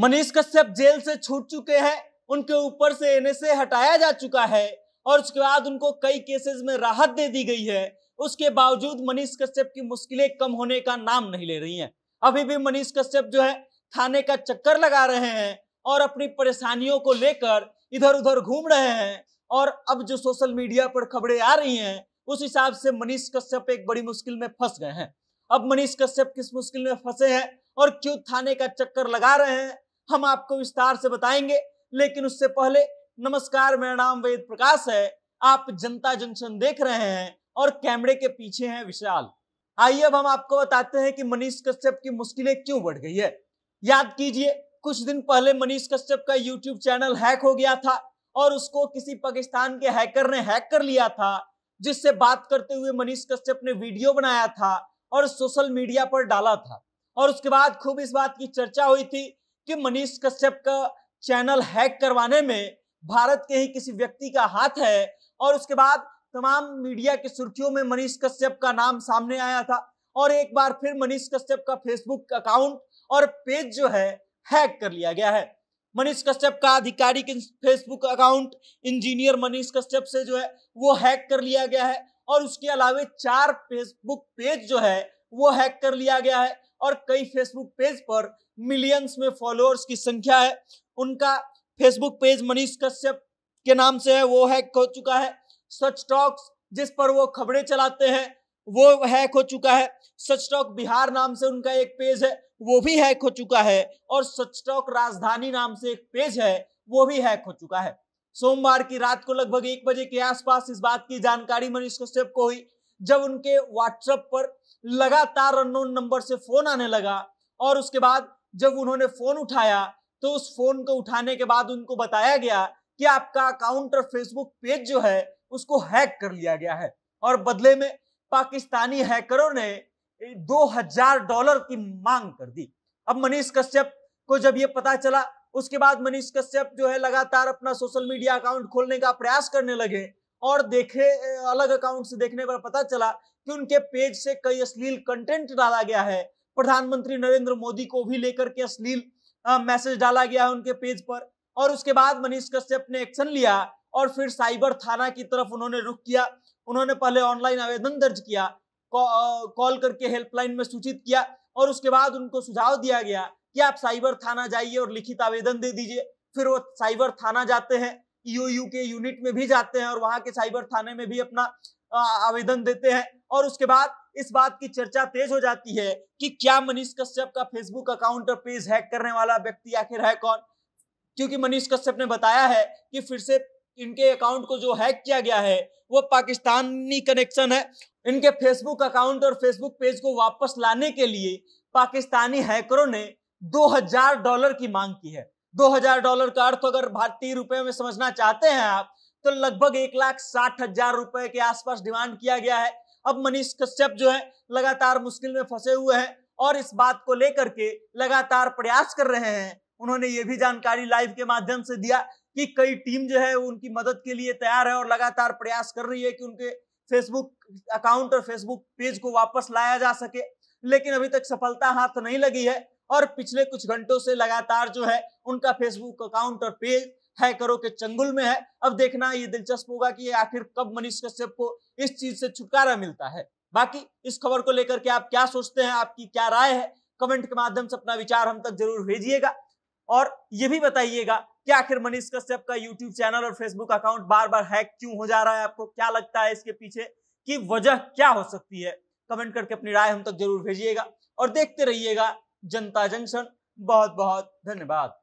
Manish Kashyap jail से छूट चुके हैं उनके ऊपर से एनएसए हटाया जा चुका है और उसके बाद उनको कई केसेस में राहत दे दी गई है उसके बावजूद मनीष कश्यप की मुश्किलें कम होने का नाम नहीं ले रही हैं अभी भी मनीष कश्यप जो है थाने का चक्कर लगा रहे हैं और अपनी परेशानियों को लेकर इधर उधर घूम रहे हैं और अब जो सोशल मीडिया पर खबरें आ रही हैं उस हिसाब से मनीष कश्यप एक बड़ी मुश्किल में फंस गए हैं अब मनीष कश्यप किस मुश्किल में फंसे हैं और क्यों थाने का चक्कर लगा रहे हैं हम आपको विस्तार से बताएंगे लेकिन उससे पहले नमस्कार मेरा नाम वेद प्रकाश है आप जनता जंक्शन देख रहे हैं और कैमरे के पीछे हैं विशाल आइए अब हम आपको बताते हैं कि मनीष कश्यप की मुश्किलें क्यों बढ़ गई है याद कीजिए कुछ दिन पहले मनीष कश्यप का यूट्यूब चैनल हैक हो गया था और उसको किसी पाकिस्तान के हैकर ने हैक कर लिया था जिससे बात करते हुए मनीष कश्यप ने वीडियो बनाया था और सोशल मीडिया पर डाला था और उसके बाद खूब इस बात की चर्चा हुई थी कि मनीष कश्यप का चैनल हैक करवाने में भारत के ही किसी व्यक्ति का हाथ है और उसके बाद तमाम मीडिया की सुर्खियों में मनीष कश्यप का नाम सामने आया था और एक बार फिर मनीष कश्यप का फेसबुक अकाउंट और पेज जो है हैक कर लिया गया है मनीष कश्यप का आधिकारिक Facebook account engineer Manish Kashyap से जो है वो हैक कर लिया गया है और उसके अलावे चार फेसबुक पेज जो है वो हैक कर लिया गया है और कई फेसबुक पेज पर मिलियंस में फॉलोअर्स की संख्या है उनका फेसबुक पेज मनीष कश्यप के नाम से है वो हैक हो चुका है सच टॉक्स जिस पर वो खबरें चलाते हैं वो हैक हो चुका है सच टॉक बिहार नाम से उनका एक पेज है वो भी हैक हो चुका है और सच टॉक राजधानी नाम से एक पेज है वो भी हैक हो चुका है सोमवार की रात को लगभग एक बजे के आसपास इस बात की जानकारी मनीष कश्यप को हुई जब उनके व्हाट्सएप पर लगातार अननोन नंबर से फोन आने लगा और उसके बाद जब उन्होंने फोन उठाया तो उस फोन को उठाने के बाद उनको बताया गया कि आपका अकाउंट और फेसबुक पेज जो है उसको हैक कर लिया गया है और बदले में पाकिस्तानी हैकरों ने दो हजार डॉलर की मांग कर दी अब मनीष कश्यप को जब ये पता चला उसके बाद मनीष कश्यप जो है लगातार अपना सोशल मीडिया अकाउंट खोलने का प्रयास करने लगे और देखे अलग अकाउंट से देखने पर पता चला कि उनके पेज से कई अश्लील कंटेंट डाला गया है प्रधानमंत्री नरेंद्र मोदी को भी लेकर के अश्लील मैसेज डाला गया है उनके पेज पर और उसके बाद मनीष कश्यप ने एक्शन लिया और फिर साइबर थाना की तरफ उन्होंने रुख किया उन्होंने पहले ऑनलाइन आवेदन दर्ज किया कॉल करके हेल्पलाइन में सूचित किया और उसके बाद उनको सुझाव दिया गया कि आप साइबर थाना जाइए और लिखित आवेदन दे दीजिए फिर वो साइबर थाना जाते हैं ईओयू के यूनिट में भी जाते हैं और वहां के साइबर थाने में भी अपना आवेदन देते हैं और उसके बाद इस बात की चर्चा तेज हो जाती है कि क्या मनीष कश्यप का फेसबुक अकाउंट और पेज हैक करने वाला व्यक्ति आखिर है कौन क्योंकि मनीष कश्यप ने बताया है कि फिर से इनके अकाउंट को जो हैक किया गया है वो पाकिस्तानी कनेक्शन है इनके फेसबुक अकाउंट और फेसबुक पेज को वापस लाने के लिए पाकिस्तानी हैकरों ने 2000 डॉलर की मांग की है 2000 डॉलर का अर्थ अगर भारतीय रुपए में समझना चाहते हैं आप तो लगभग एक लाख साठ हजार रुपए के आसपास डिमांड किया गया है अब मनीष कश्यप जो है लगातार मुश्किल में फंसे हुए हैं और इस बात को लेकर के लगातार प्रयास कर रहे हैं उन्होंने ये भी जानकारी लाइव के माध्यम से दिया कि कई टीम जो है उनकी मदद के लिए तैयार है और लगातार प्रयास कर रही है कि उनके फेसबुक अकाउंट और फेसबुक पेज को वापस लाया जा सके लेकिन अभी तक सफलता हाथ नहीं लगी है और पिछले कुछ घंटों से लगातार जो है उनका फेसबुक अकाउंट और पेज हैकरों के चंगुल में है अब देखना ये दिलचस्प होगा कि आखिर कब मनीष कश्यप को इस चीज से छुटकारा मिलता है बाकी इस खबर को लेकर के आप क्या सोचते हैं आपकी क्या राय है कमेंट के माध्यम से अपना विचार हम तक जरूर भेजिएगा और ये भी बताइएगा कि आखिर मनीष कश्यप का यूट्यूब चैनल और फेसबुक अकाउंट बार बार हैक क्यों हो जा रहा है आपको क्या लगता है इसके पीछे की वजह क्या हो सकती है कमेंट करके अपनी राय हम तक जरूर भेजिएगा और देखते रहिएगा जनता जंक्शन बहुत बहुत धन्यवाद